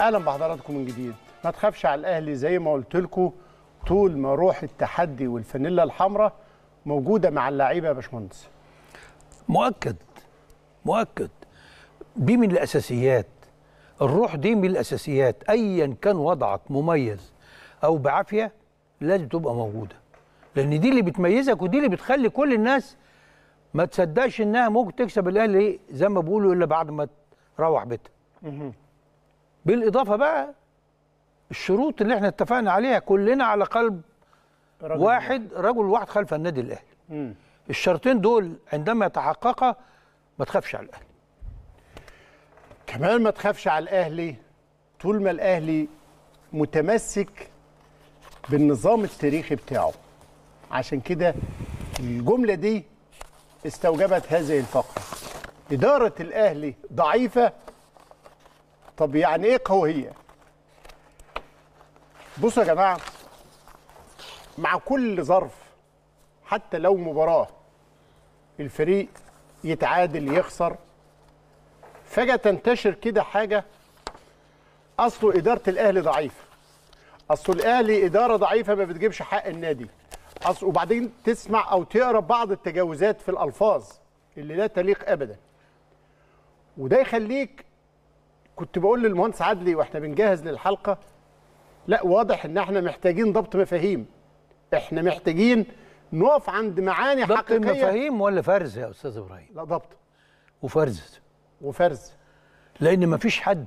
اهلا بحضراتكم من جديد ما تخافش على الاهلي زي ما قلت لكم طول ما روح التحدي والفانيلا الحمراء موجوده مع اللعيبه يا باشمهندس مؤكد مؤكد دي من الاساسيات الروح دي من الاساسيات ايا كان وضعك مميز او بعافيه لازم تبقى موجوده لان دي اللي بتميزك ودي اللي بتخلي كل الناس ما تصدقش انها ممكن تكسب الاهلي زي ما بيقولوا الا بعد ما تروح بيتها بالاضافه بقى الشروط اللي احنا اتفقنا عليها كلنا على قلب رجل واحد رجل واحد خلف النادي الاهلي الشرطين دول عندما يتحققا ما تخافش على الاهلي كمان ما تخافش على الاهلي طول ما الاهلي متمسك بالنظام التاريخي بتاعه عشان كده الجمله دي استوجبت هذه الفقره اداره الاهلي ضعيفه طب يعني ايه قويه بصوا يا جماعه مع كل ظرف حتى لو مباراه الفريق يتعادل يخسر فجاه تنتشر كده حاجه اصله اداره الاهلي ضعيفه اصل الاهلي اداره ضعيفه ما بتجيبش حق النادي اصل وبعدين تسمع او تقرا بعض التجاوزات في الالفاظ اللي لا تليق ابدا وده يخليك كنت بقول للمهندس عدلي واحنا بنجهز للحلقه لا واضح ان احنا محتاجين ضبط مفاهيم احنا محتاجين نقف عند معاني ضبط حقيقيه ضبط مفاهيم ولا فرز يا استاذ ابراهيم لا ضبط وفرز وفرز لان ما فيش حد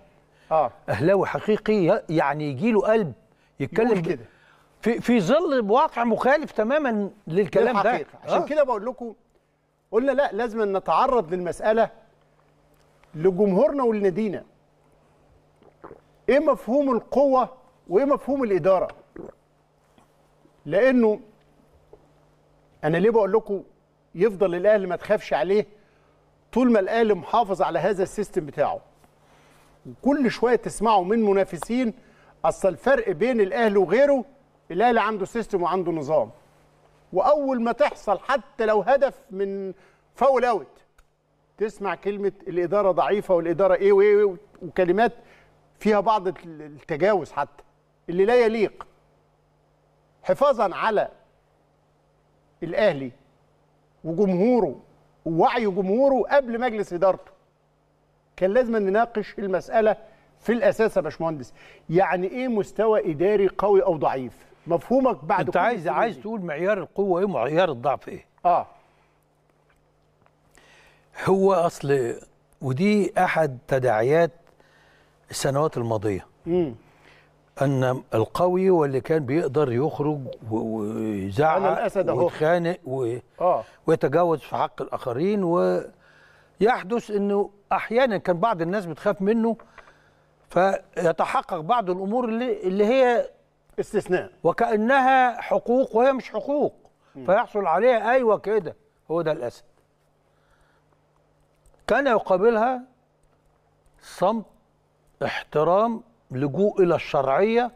اه اهلاوي حقيقي يعني يجي له قلب يتكلم كده في في ظل واقع مخالف تماما للكلام ده عشان آه. كده بقول لكم قلنا لا لازم نتعرض للمساله لجمهورنا ولنادينا ايه مفهوم القوه وايه مفهوم الاداره لانه انا ليه بقول لكم يفضل الاهلي ما تخافش عليه طول ما الاهلي محافظ على هذا السيستم بتاعه وكل شويه تسمعوا من منافسين اصل الفرق بين الاهلي وغيره الاهلي عنده سيستم وعنده نظام واول ما تحصل حتى لو هدف من فاول اوت تسمع كلمه الاداره ضعيفه والاداره ايه وايه إيه إيه، وكلمات فيها بعض التجاوز حتى اللي لا يليق حفاظا على الاهلي وجمهوره ووعي جمهوره قبل مجلس ادارته كان لازم نناقش المساله في الاساس يا باشمهندس يعني ايه مستوى اداري قوي او ضعيف مفهومك بعد انت عايز عايز تقول معيار القوه ايه ومعيار الضعف ايه اه هو اصل ودي احد تداعيات السنوات الماضيه مم. ان القوي هو اللي كان بيقدر يخرج ويزعق ويتخانق و... آه. ويتجاوز في حق الاخرين ويحدث انه احيانا كان بعض الناس بتخاف منه فيتحقق بعض الامور اللي, اللي هي استثناء وكانها حقوق وهي مش حقوق مم. فيحصل عليها ايوه كده هو ده الاسد كان يقابلها صمت احترام لجوء الى الشرعيه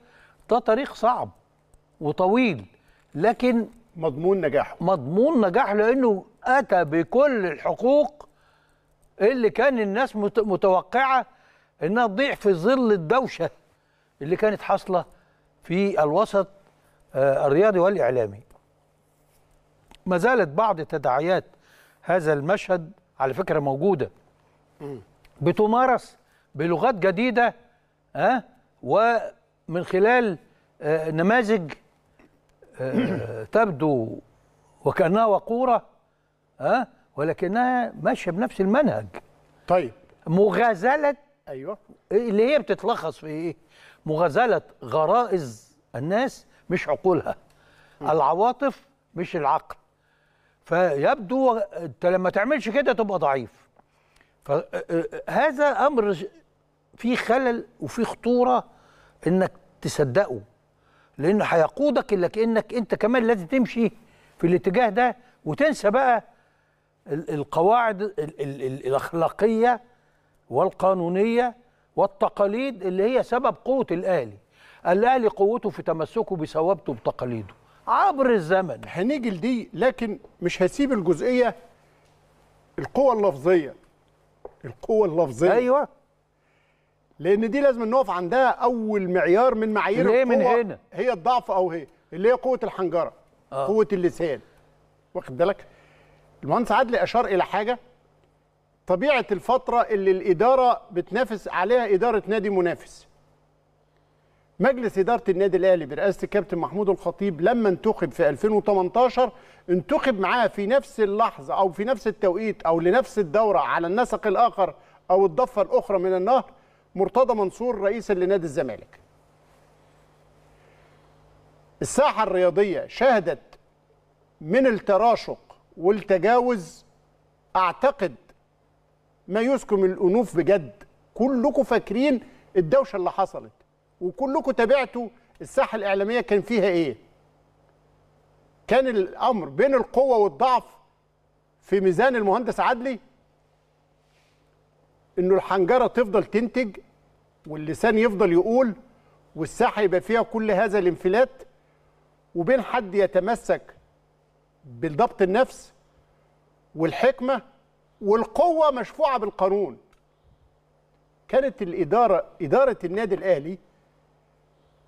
ده طريق صعب وطويل لكن مضمون نجاحه مضمون نجاح لانه اتى بكل الحقوق اللي كان الناس متوقعه انها تضيع في ظل الدوشه اللي كانت حاصله في الوسط آه، الرياضي والاعلامي. ما زالت بعض تداعيات هذا المشهد على فكره موجوده بتمارس بلغات جديده ها آه، ومن خلال آه، نماذج آه، تبدو وكانها وقوره ها ولكنها ماشيه بنفس المنهج طيب مغازله ايوه اللي هي بتتلخص في ايه مغازله غرائز الناس مش عقولها م. العواطف مش العقل فيبدو انت لما تعملش كده تبقى ضعيف فهذا امر في خلل وفي خطوره انك تصدقه لانه هيقودك الا كانك انت كمان لازم تمشي في الاتجاه ده وتنسى بقى القواعد الـ الـ الاخلاقيه والقانونيه والتقاليد اللي هي سبب قوه الاهلي الاهلي قوته في تمسكه بثوابته بتقاليده عبر الزمن هنيجي لدي لكن مش هسيب الجزئيه القوه اللفظيه القوه اللفظيه ايوه لان دي لازم نقف عندها اول معيار من معايير القوه من هنا هي الضعف او هي اللي هي قوه الحنجره آه. قوه اللسان واخد بالك المهندس عدلي اشار الى حاجه طبيعه الفتره اللي الاداره بتنافس عليها اداره نادي منافس مجلس اداره النادي الاهلي برئاسه الكابتن محمود الخطيب لما انتخب في 2018 انتخب معاه في نفس اللحظه او في نفس التوقيت او لنفس الدوره على النسق الاخر او الضفه الاخرى من النهر مرتضى منصور رئيسا لنادي الزمالك الساحه الرياضيه شهدت من التراشق والتجاوز اعتقد ما يسكم الانوف بجد كلكم فاكرين الدوشه اللي حصلت وكلكم تابعتوا الساحه الاعلاميه كان فيها ايه كان الامر بين القوه والضعف في ميزان المهندس عدلي انه الحنجره تفضل تنتج واللسان يفضل يقول والساحه يبقى فيها كل هذا الانفلات وبين حد يتمسك بالضبط النفس والحكمه والقوه مشفوعه بالقانون كانت الاداره اداره النادي الاهلي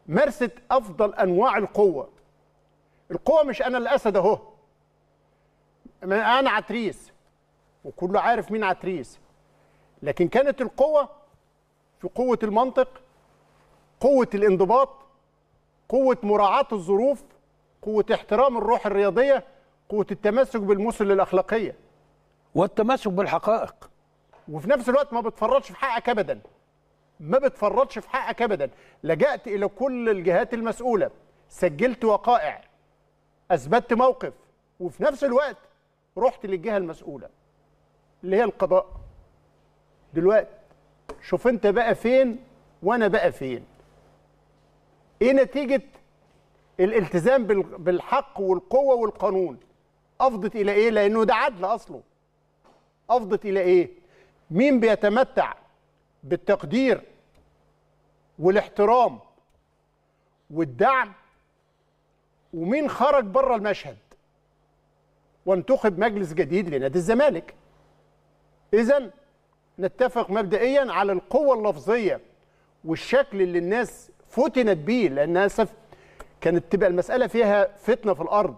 مارست افضل انواع القوه القوه مش انا الاسد اهو انا عتريس وكله عارف مين عتريس لكن كانت القوه في قوه المنطق قوه الانضباط قوه مراعاه الظروف قوه احترام الروح الرياضيه قوه التمسك بالمسل الاخلاقيه والتمسك بالحقائق وفي نفس الوقت ما بتفرطش في حقك ابدا ما بتفرطش في حقك ابدا لجأت الى كل الجهات المسؤوله سجلت وقائع اثبتت موقف وفي نفس الوقت رحت للجهه المسؤوله اللي هي القضاء دلوقتي شوف انت بقى فين وانا بقى فين ايه نتيجه الالتزام بالحق والقوه والقانون افضت الى ايه لانه ده عدل اصله افضت الى ايه مين بيتمتع بالتقدير والاحترام والدعم ومين خرج بره المشهد وانتخب مجلس جديد لنادي الزمالك اذا نتفق مبدئيا على القوة اللفظية والشكل اللي الناس فتنت بيه لأن أسف كانت تبقى المسألة فيها فتنة في الأرض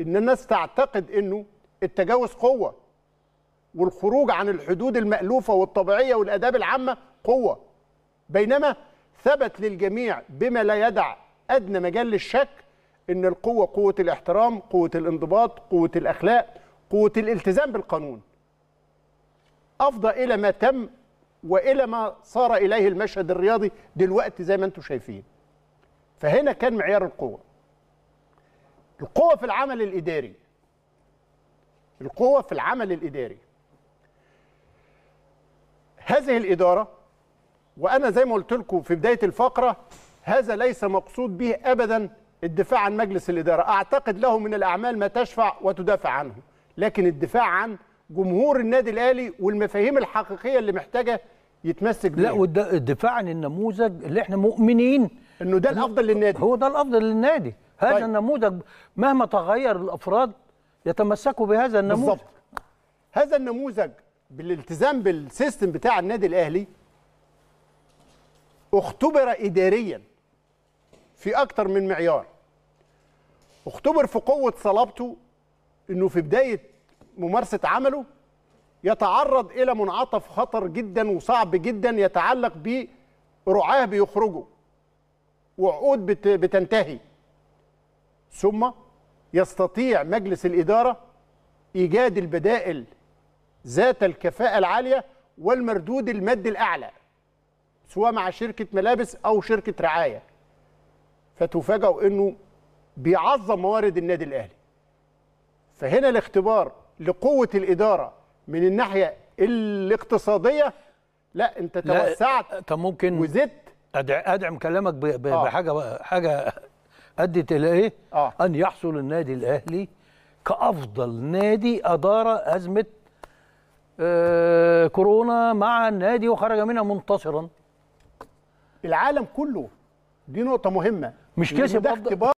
إن الناس تعتقد إنه التجاوز قوة والخروج عن الحدود المألوفة والطبيعية والآداب العامة قوة بينما ثبت للجميع بما لا يدع أدنى مجال للشك إن القوة قوة الاحترام قوة الانضباط قوة الأخلاق قوة الالتزام بالقانون افضى الى ما تم والى ما صار اليه المشهد الرياضي دلوقتي زي ما انتم شايفين فهنا كان معيار القوه القوه في العمل الاداري القوه في العمل الاداري هذه الاداره وانا زي ما قلت لكم في بدايه الفقره هذا ليس مقصود به ابدا الدفاع عن مجلس الاداره اعتقد له من الاعمال ما تشفع وتدافع عنه لكن الدفاع عن جمهور النادي الاهلي والمفاهيم الحقيقيه اللي محتاجه يتمسك بيها لا والدفاع عن النموذج اللي احنا مؤمنين انه ده الافضل للنادي هو ده الافضل للنادي هذا طيب. النموذج مهما تغير الافراد يتمسكوا بهذا النموذج بالظبط هذا النموذج بالالتزام بالسيستم بتاع النادي الاهلي اختبر اداريا في اكتر من معيار اختبر في قوه صلابته انه في بدايه ممارسه عمله يتعرض الى منعطف خطر جدا وصعب جدا يتعلق برعاه بيخرجوا وعقود بتنتهي ثم يستطيع مجلس الاداره ايجاد البدائل ذات الكفاءه العاليه والمردود المادي الاعلى سواء مع شركه ملابس او شركه رعايه فتفاجئوا انه بيعظم موارد النادي الاهلي فهنا الاختبار لقوه الاداره من الناحيه الاقتصاديه لا انت توسعت لا طب ممكن وزدت ادعم كلامك آه. بحاجه آه. حاجه ادت الى ايه؟ آه. ان يحصل النادي الاهلي كافضل نادي ادار ازمه آه كورونا مع النادي وخرج منها منتصرا العالم كله دي نقطه مهمه مش كسب